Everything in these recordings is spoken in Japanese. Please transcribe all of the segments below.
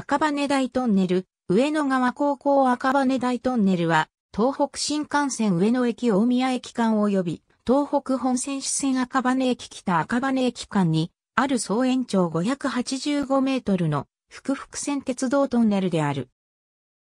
赤羽大トンネル、上野川高校赤羽大トンネルは、東北新幹線上野駅大宮駅間及び、東北本線支線赤羽駅北赤羽駅間に、ある総延長585メートルの、福々線鉄道トンネルである。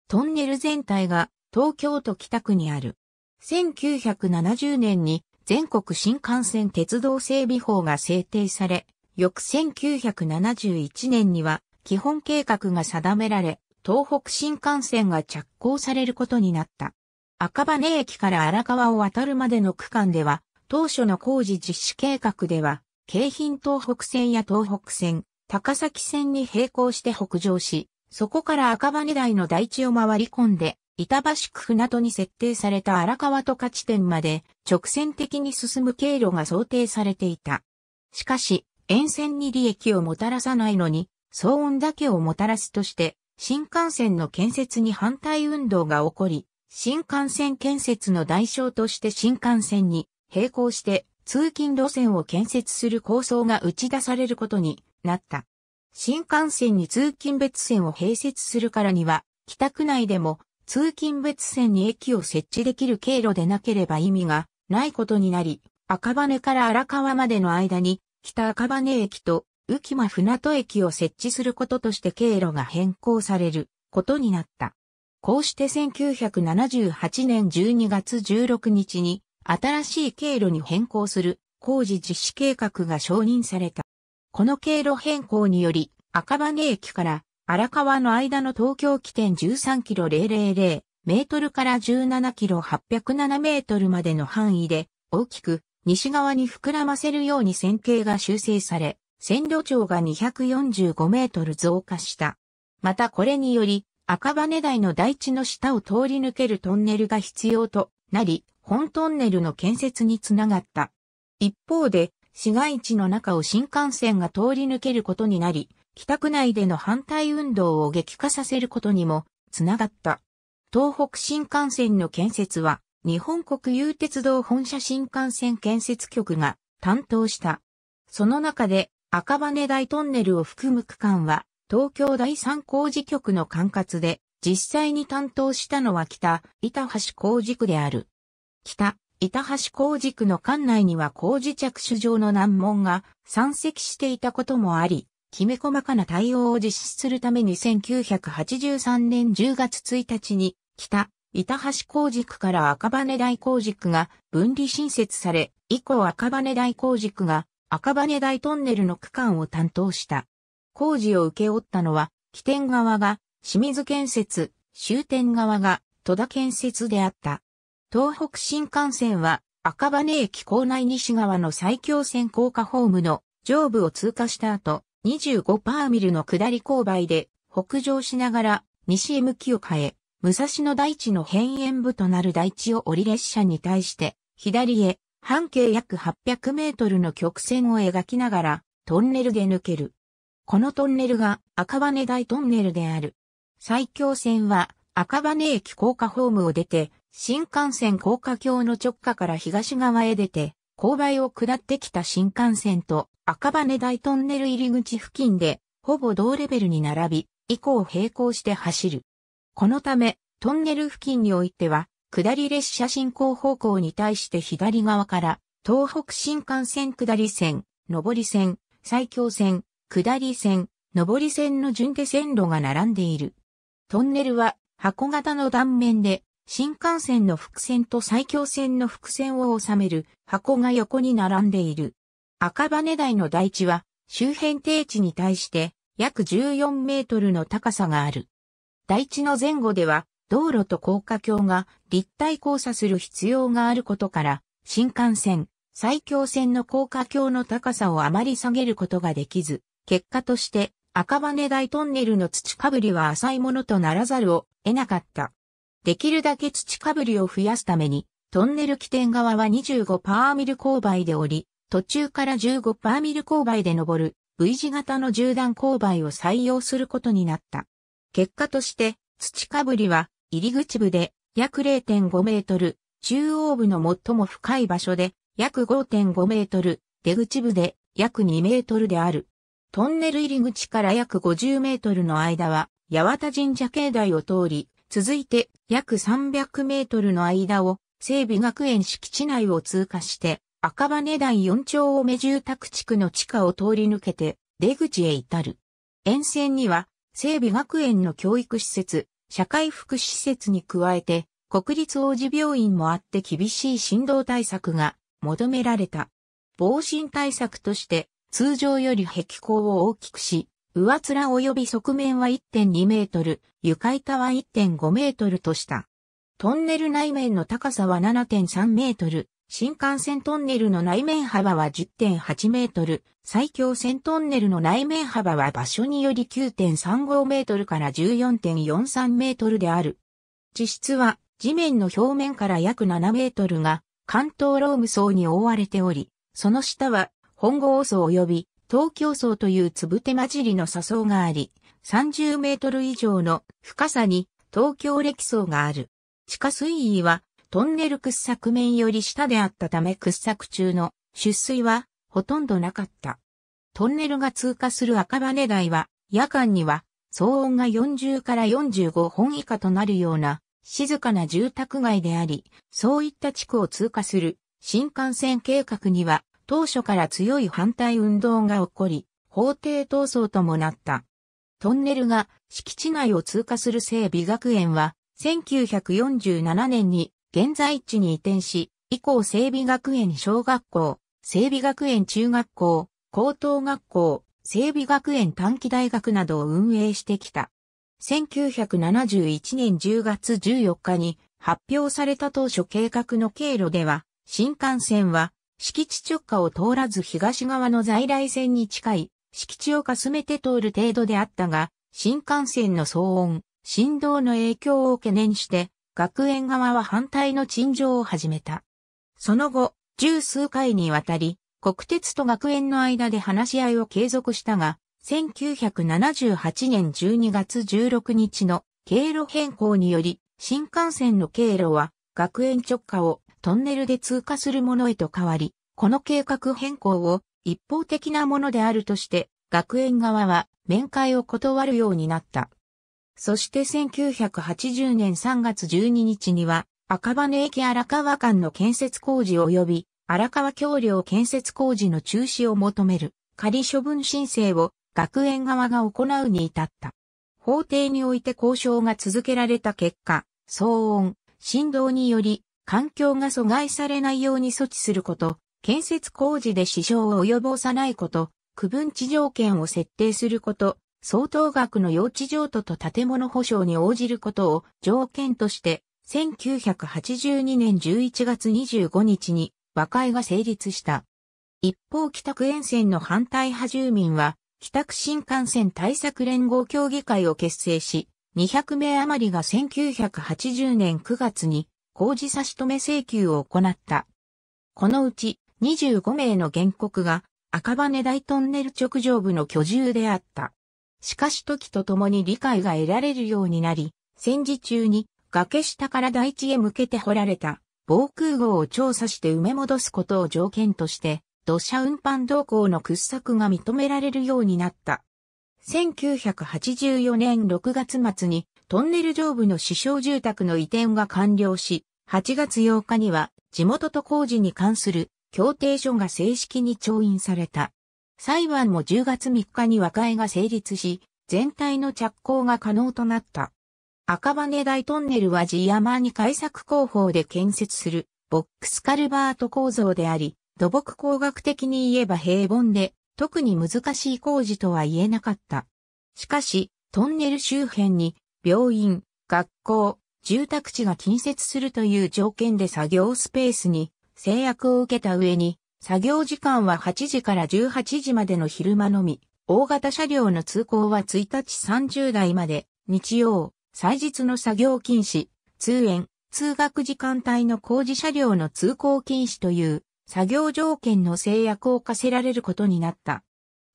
トンネル全体が、東京都北区にある。1970年に、全国新幹線鉄道整備法が制定され、翌1971年には、基本計画が定められ、東北新幹線が着工されることになった。赤羽駅から荒川を渡るまでの区間では、当初の工事実施計画では、京浜東北線や東北線、高崎線に並行して北上し、そこから赤羽台の台地を回り込んで、板橋区船戸に設定された荒川と勝地点まで直線的に進む経路が想定されていた。しかし、沿線に利益をもたらさないのに、騒音だけをもたらすとして、新幹線の建設に反対運動が起こり、新幹線建設の代償として新幹線に並行して通勤路線を建設する構想が打ち出されることになった。新幹線に通勤別線を併設するからには、北区内でも通勤別線に駅を設置できる経路でなければ意味がないことになり、赤羽から荒川までの間に北赤羽駅と浮間船戸駅を設置することとして経路が変更されることになった。こうして1978年12月16日に新しい経路に変更する工事実施計画が承認された。この経路変更により赤羽駅から荒川の間の東京起点13キロ000メートルから17キロ807メートルまでの範囲で大きく西側に膨らませるように線形が修正され、線路長が245メートル増加した。またこれにより、赤羽台の台地の下を通り抜けるトンネルが必要となり、本トンネルの建設につながった。一方で、市街地の中を新幹線が通り抜けることになり、北区内での反対運動を激化させることにもつながった。東北新幹線の建設は、日本国有鉄道本社新幹線建設局が担当した。その中で赤羽台トンネルを含む区間は、東京第三工事局の管轄で、実際に担当したのは北、板橋工事区である。北、板橋工事区の管内には工事着手場の難問が山積していたこともあり、きめ細かな対応を実施するために1983年10月1日に、北、板橋工事区から赤羽大工事区が分離新設され、以降赤羽大工事区が赤羽大トンネルの区間を担当した。工事を受け負ったのは、起点側が清水建設、終点側が戸田建設であった。東北新幹線は赤羽駅構内西側の最強線高架ホームの上部を通過した後、25パーミルの下り勾配で北上しながら西へ向きを変え、武蔵野大地の辺縁部となる大地を降り列車に対して左へ半径約800メートルの曲線を描きながら、トンネルで抜ける。このトンネルが赤羽大トンネルである。埼京線は赤羽駅高架ホームを出て、新幹線高架橋の直下から東側へ出て、勾配を下ってきた新幹線と赤羽大トンネル入り口付近で、ほぼ同レベルに並び、以降並行して走る。このため、トンネル付近においては、下り列車進行方向に対して左側から、東北新幹線下り線、上り線、埼京線、下り線、上り線の順で線路が並んでいる。トンネルは箱型の断面で、新幹線の伏線と埼京線の伏線を収める箱が横に並んでいる。赤羽台の台地は周辺低地に対して約14メートルの高さがある。台地の前後では道路と高架橋が立体交差する必要があることから、新幹線、埼京線の高架橋の高さをあまり下げることができず、結果として赤羽大トンネルの土かぶりは浅いものとならざるを得なかった。できるだけ土かぶりを増やすために、トンネル起点側は25パーミル勾配でおり、途中から15パーミル勾配で登る V 字型の縦断勾配を採用することになった。結果として、土かぶりは入り口部で約0.5メートル、中央部の最も深い場所で約5.5メートル、出口部で約2メートルである。トンネル入り口から約50メートルの間は、八幡神社境内を通り、続いて約300メートルの間を、整備学園敷地内を通過して、赤羽台四丁目住宅地区の地下を通り抜けて、出口へ至る。沿線には、整備学園の教育施設、社会福祉施設に加えて、国立王子病院もあって厳しい振動対策が求められた。防振対策として、通常より壁口を大きくし、上面及び側面は1.2メートル、床板は1.5メートルとした。トンネル内面の高さは7.3メートル、新幹線トンネルの内面幅は10.8メートル、最強線トンネルの内面幅は場所により9.35メートルから14.43メートルである。地質は地面の表面から約7メートルが関東ローム層に覆われており、その下は本郷層及び東京層というつぶて混じりの砂層があり、30メートル以上の深さに東京歴層がある。地下水位はトンネル掘削面より下であったため掘削中の出水はほとんどなかった。トンネルが通過する赤羽台は夜間には騒音が40から45本以下となるような静かな住宅街であり、そういった地区を通過する新幹線計画には当初から強い反対運動が起こり、法廷闘争ともなった。トンネルが敷地内を通過する整備学園は1947年に現在地に移転し、以降整備学園小学校、整備学園中学校、高等学校、整備学園短期大学などを運営してきた。1971年10月14日に発表された当初計画の経路では、新幹線は敷地直下を通らず東側の在来線に近い敷地をかすめて通る程度であったが、新幹線の騒音、振動の影響を懸念して、学園側は反対の陳情を始めた。その後、十数回にわたり、国鉄と学園の間で話し合いを継続したが、1978年12月16日の経路変更により、新幹線の経路は学園直下をトンネルで通過するものへと変わり、この計画変更を一方的なものであるとして、学園側は面会を断るようになった。そして1980年3月12日には、赤羽駅荒川間の建設工事及び荒川橋梁建設工事の中止を求める仮処分申請を学園側が行うに至った。法廷において交渉が続けられた結果、騒音、振動により環境が阻害されないように措置すること、建設工事で支障を及ぼさないこと、区分地条件を設定すること、相当額の用地譲渡と建物保証に応じることを条件として、1982年11月25日に和解が成立した。一方北区沿線の反対派住民は、北区新幹線対策連合協議会を結成し、200名余りが1980年9月に工事差し止め請求を行った。このうち25名の原告が赤羽大トンネル直上部の居住であった。しかし時とともに理解が得られるようになり、戦時中に崖下から大地へ向けて掘られた防空壕を調査して埋め戻すことを条件として、土砂運搬動向の掘削が認められるようになった。1984年6月末にトンネル上部の支障住宅の移転が完了し、8月8日には地元と工事に関する協定書が正式に調印された。裁判も10月3日に和解が成立し、全体の着工が可能となった。赤羽大トンネルは地山に開作工法で建設するボックスカルバート構造であり、土木工学的に言えば平凡で、特に難しい工事とは言えなかった。しかし、トンネル周辺に病院、学校、住宅地が近接するという条件で作業スペースに制約を受けた上に作業時間は8時から18時までの昼間のみ、大型車両の通行は1日30台まで、日曜、祭日の作業禁止、通園、通学時間帯の工事車両の通行禁止という作業条件の制約を課せられることになった。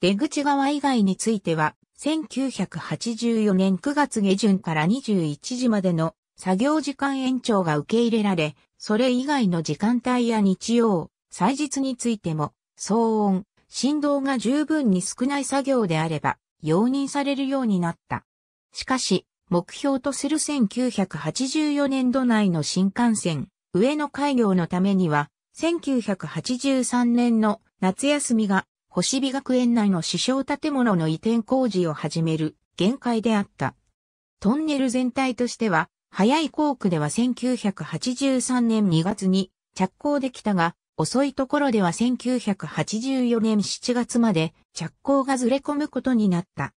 出口側以外については、1984年9月下旬から21時までの作業時間延長が受け入れられ、それ以外の時間帯や日曜、祭日についても、騒音、振動が十分に少ない作業であれば、容認されるようになった。しかし、目標とする1984年度内の新幹線、上野開業のためには、1983年の夏休みが、星美学園内の支障建物の移転工事を始める限界であった。トンネル全体としては、早い工区では1983年2月に着工できたが、遅いところでは1984年7月まで着工がずれ込むことになった。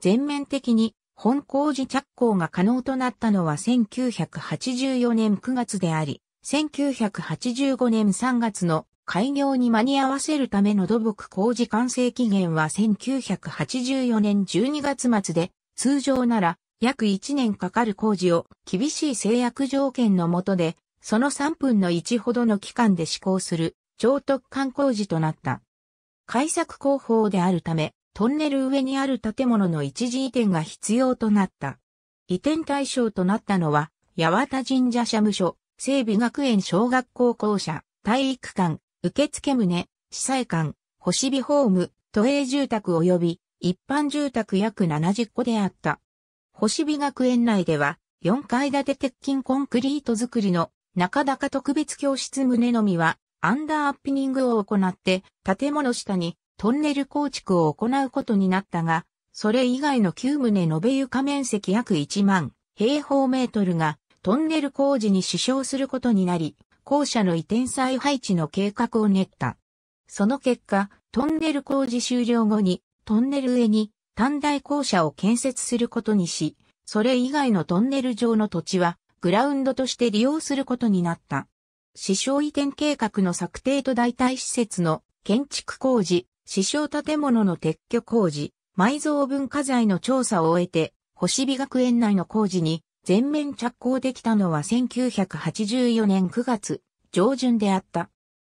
全面的に本工事着工が可能となったのは1984年9月であり、1985年3月の開業に間に合わせるための土木工事完成期限は1984年12月末で、通常なら約1年かかる工事を厳しい制約条件のもとでその3分の1ほどの期間で施行する、超特観工事となった。開削工法であるため、トンネル上にある建物の一時移転が必要となった。移転対象となったのは、八幡神社社務所、整備学園小学校校舎、体育館、受付棟、司祭館、星火ホーム、都営住宅及び一般住宅約70個であった。星火学園内では、4階建て鉄筋コンクリート造りの中高特別教室胸のみは、アンダーアッピニングを行って、建物下にトンネル構築を行うことになったが、それ以外の旧棟延べ床面積約1万平方メートルがトンネル工事に支障することになり、校舎の移転再配置の計画を練った。その結果、トンネル工事終了後に、トンネル上に短大校舎を建設することにし、それ以外のトンネル上の土地はグラウンドとして利用することになった。市商移転計画の策定と代替施設の建築工事、市商建物の撤去工事、埋蔵文化財の調査を終えて、星美学園内の工事に全面着工できたのは1984年9月上旬であった。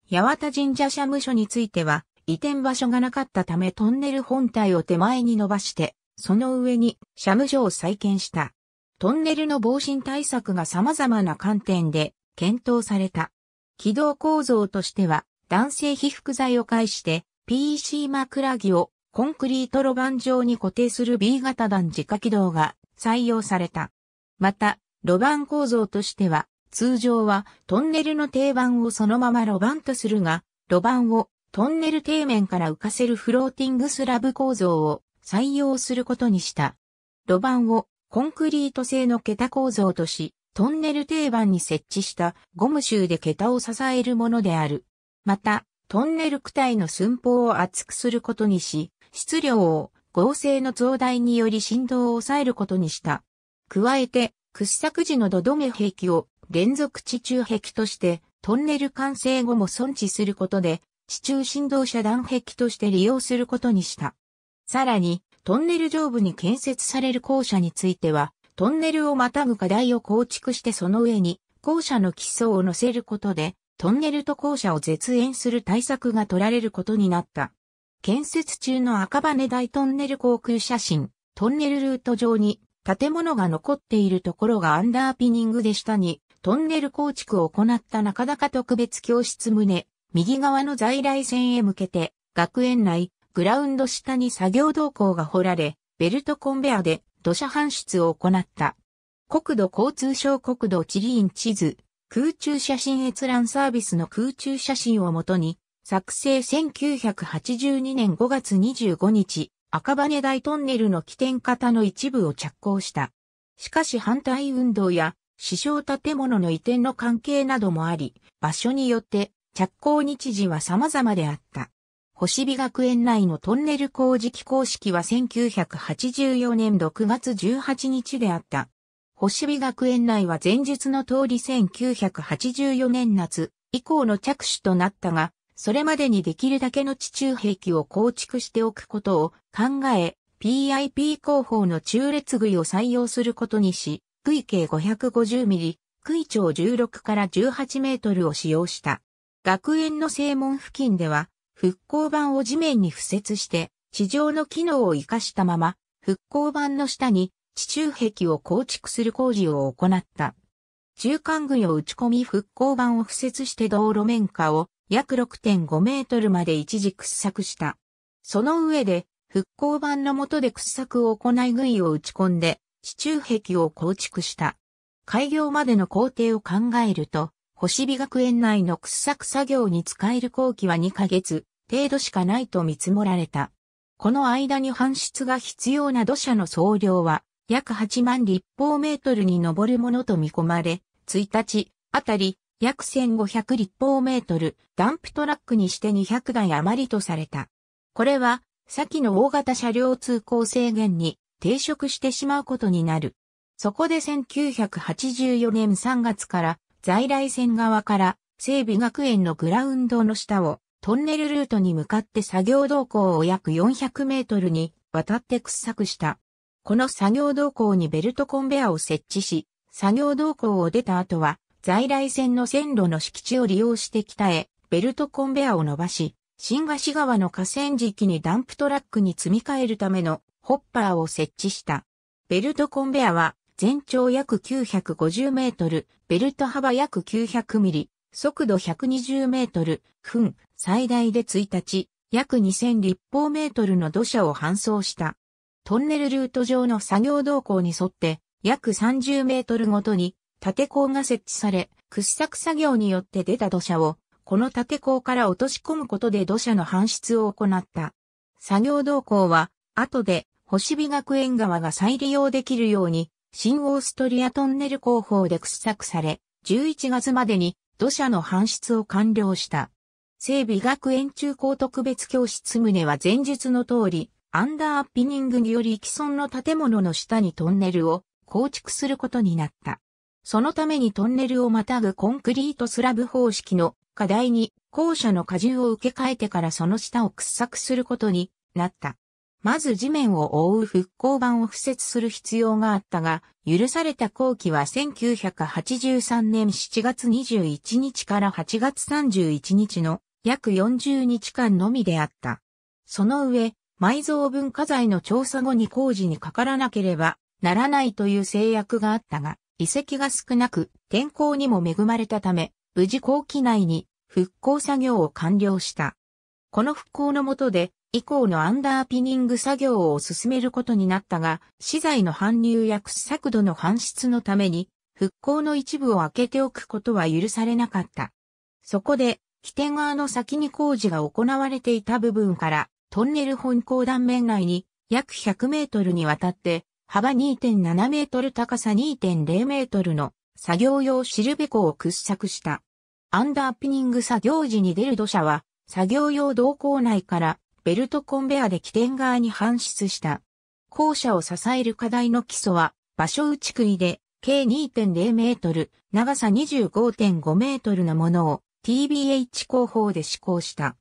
八幡神社社務所については、移転場所がなかったためトンネル本体を手前に伸ばして、その上に社務所を再建した。トンネルの防振対策が様々な観点で検討された。軌道構造としては、弾性被覆材を介して PEC 枕木をコンクリート路盤上に固定する B 型弾自家軌道が採用された。また、路盤構造としては、通常はトンネルの定番をそのまま路盤とするが、路盤をトンネル底面から浮かせるフローティングスラブ構造を採用することにした。路盤をコンクリート製の桁構造とし、トンネル定番に設置したゴム集で桁を支えるものである。また、トンネル躯体の寸法を厚くすることにし、質量を合成の増大により振動を抑えることにした。加えて、掘削時の土留め壁を連続地中壁としてトンネル完成後も損置することで地中振動遮断壁として利用することにした。さらにトンネル上部に建設される校舎については、トンネルをまたぐ課題を構築してその上に校舎の基礎を乗せることで、トンネルと校舎を絶縁する対策が取られることになった。建設中の赤羽大トンネル航空写真、トンネルルート上に建物が残っているところがアンダーピニングで下にトンネル構築を行った中高特別教室棟、右側の在来線へ向けて学園内、グラウンド下に作業動向が掘られ、ベルトコンベアで土砂搬出を行った。国土交通省国土地理院地図、空中写真閲覧サービスの空中写真をもとに、作成1982年5月25日、赤羽大トンネルの起点型の一部を着工した。しかし反対運動や、支障建物の移転の関係などもあり、場所によって着工日時は様々であった。星火学園内のトンネル工事機工式は1984年6月18日であった。星火学園内は前述の通り1984年夏以降の着手となったが、それまでにできるだけの地中兵器を構築しておくことを考え、PIP 広報の中列杭を採用することにし、杭径550ミリ、杭長16から18メートルを使用した。学園の正門付近では、復興板を地面に付設して、地上の機能を活かしたまま、復興板の下に地中壁を構築する工事を行った。中間具を打ち込み復興板を付設して道路面下を約6.5メートルまで一時掘削した。その上で、復興板の下で掘削を行い具を打ち込んで、地中壁を構築した。開業までの工程を考えると、星火学園内の掘削作業に使える工期は2ヶ月程度しかないと見積もられた。この間に搬出が必要な土砂の総量は約8万立方メートルに上るものと見込まれ、1日あたり約1500立方メートル、ダンプトラックにして200台余りとされた。これは、先の大型車両通行制限に抵触してしまうことになる。そこで1984年3月から在来線側から整備学園のグラウンドの下をトンネルルートに向かって作業動向を約400メートルに渡って掘削した。この作業動向にベルトコンベアを設置し、作業動向を出た後は在来線の線路の敷地を利用して北へベルトコンベアを伸ばし、新河岸川の河川敷にダンプトラックに積み替えるためのホッパーを設置した。ベルトコンベアは全長約950メートル、ベルト幅約900ミリ、速度120メートル、分、最大で1日、約2000立方メートルの土砂を搬送した。トンネルルート上の作業動向に沿って、約30メートルごとに、縦坑が設置され、掘削作業によって出た土砂を、この縦坑から落とし込むことで土砂の搬出を行った。作業動向は、後で、星火学園側が再利用できるように、新オーストリアトンネル工法で掘削され、11月までに土砂の搬出を完了した。整備学園中高特別教室棟は前述の通り、アンダーアピニングにより既存の建物の下にトンネルを構築することになった。そのためにトンネルをまたぐコンクリートスラブ方式の課題に校舎の荷重を受け替えてからその下を掘削することになった。まず地面を覆う復興板を敷設する必要があったが、許された工期は1983年7月21日から8月31日の約40日間のみであった。その上、埋蔵文化財の調査後に工事にかからなければならないという制約があったが、遺跡が少なく天候にも恵まれたため、無事工期内に復興作業を完了した。この復興のもとで、以降のアンダーピニング作業を進めることになったが、資材の搬入や掘削度の搬出のために、復興の一部を開けておくことは許されなかった。そこで、起点側の先に工事が行われていた部分から、トンネル本港断面内に約100メートルにわたって、幅2.7メートル高さ2.0メートルの作業用シルベコを掘削した。アンダーピニング作業時に出る土砂は、作業用動向内からベルトコンベアで起点側に搬出した。校舎を支える課題の基礎は、場所打ちいで、計2.0メートル、長さ25.5メートルのものを TBH 工法で施行した。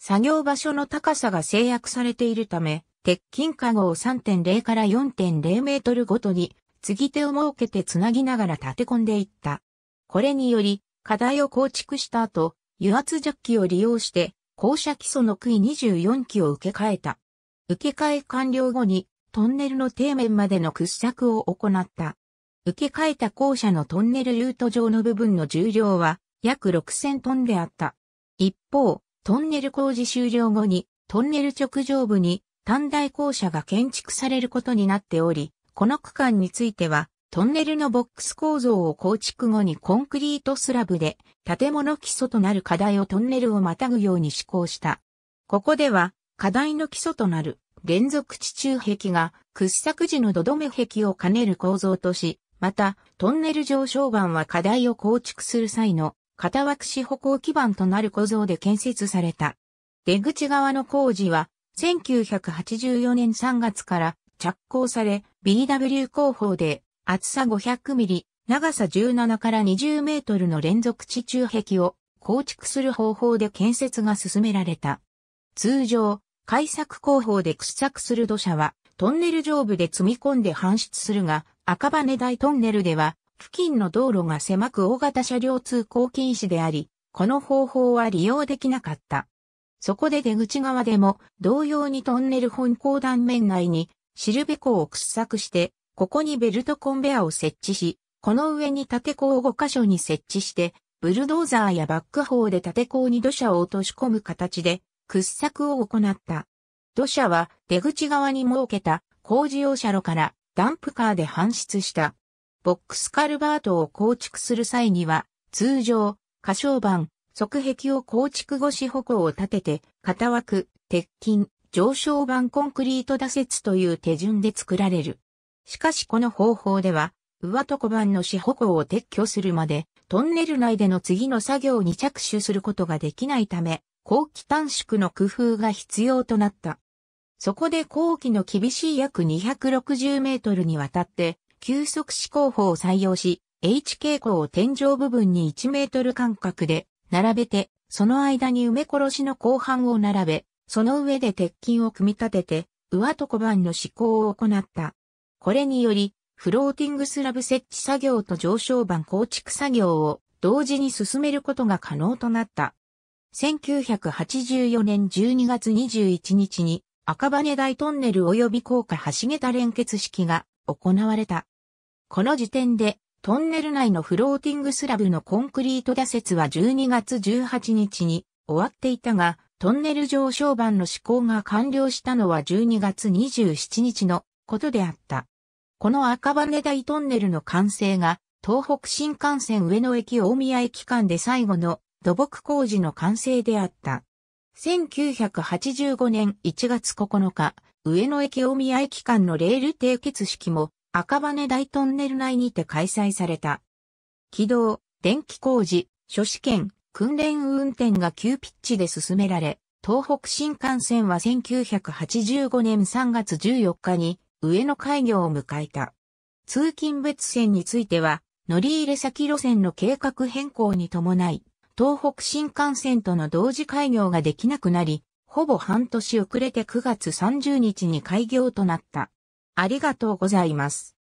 作業場所の高さが制約されているため、鉄筋加護を3.0から4.0メートルごとに、継ぎ手を設けてつなぎながら立て込んでいった。これにより、課題を構築した後、油圧ジャッキを利用して、校舎基礎の杭24基を受け替えた。受け替え完了後に、トンネルの底面までの掘削を行った。受け替えた校舎のトンネルルート上の部分の重量は、約6000トンであった。一方、トンネル工事終了後に、トンネル直上部に、短大校舎が建築されることになっており、この区間については、トンネルのボックス構造を構築後にコンクリートスラブで建物基礎となる課題をトンネルをまたぐように施行した。ここでは課題の基礎となる連続地中壁が掘削時の土留め壁を兼ねる構造とし、またトンネル上昇岩は課題を構築する際の片枠し歩行基盤となる構造で建設された。出口側の工事は1984年3月から着工され BW 工法で厚さ500ミリ、長さ17から20メートルの連続地中壁を構築する方法で建設が進められた。通常、開削工法で掘削する土砂はトンネル上部で積み込んで搬出するが、赤羽台トンネルでは付近の道路が狭く大型車両通行禁止であり、この方法は利用できなかった。そこで出口側でも同様にトンネル本港断面内にシルベ湖を掘削してここにベルトコンベアを設置し、この上に縦鋼を5箇所に設置して、ブルドーザーやバックホーで縦鋼に土砂を落とし込む形で掘削を行った。土砂は出口側に設けた工事用車路からダンプカーで搬出した。ボックスカルバートを構築する際には、通常、過小板、側壁を構築後し歩行を立てて、片枠、鉄筋、上昇板コンクリート打設という手順で作られる。しかしこの方法では、上床板の四方向を撤去するまで、トンネル内での次の作業に着手することができないため、後期短縮の工夫が必要となった。そこで後期の厳しい約260メートルにわたって、急速思考法を採用し、H 傾向を天井部分に1メートル間隔で並べて、その間に埋め殺しの後半を並べ、その上で鉄筋を組み立てて、上床板の思考を行った。これにより、フローティングスラブ設置作業と上昇板構築作業を同時に進めることが可能となった。1984年12月21日に赤羽大トンネル及び高架橋桁連結式が行われた。この時点でトンネル内のフローティングスラブのコンクリート打設は12月18日に終わっていたが、トンネル上昇板の施工が完了したのは12月27日のことであった。この赤羽台トンネルの完成が、東北新幹線上野駅大宮駅間で最後の土木工事の完成であった。1985年1月9日、上野駅大宮駅間のレール締結式も赤羽大トンネル内にて開催された。軌道、電気工事、初試験、訓練運転が急ピッチで進められ、東北新幹線は1985年3月14日に上野開業を迎えた。通勤別線については、乗り入れ先路線の計画変更に伴い、東北新幹線との同時開業ができなくなり、ほぼ半年遅れて9月30日に開業となった。ありがとうございます。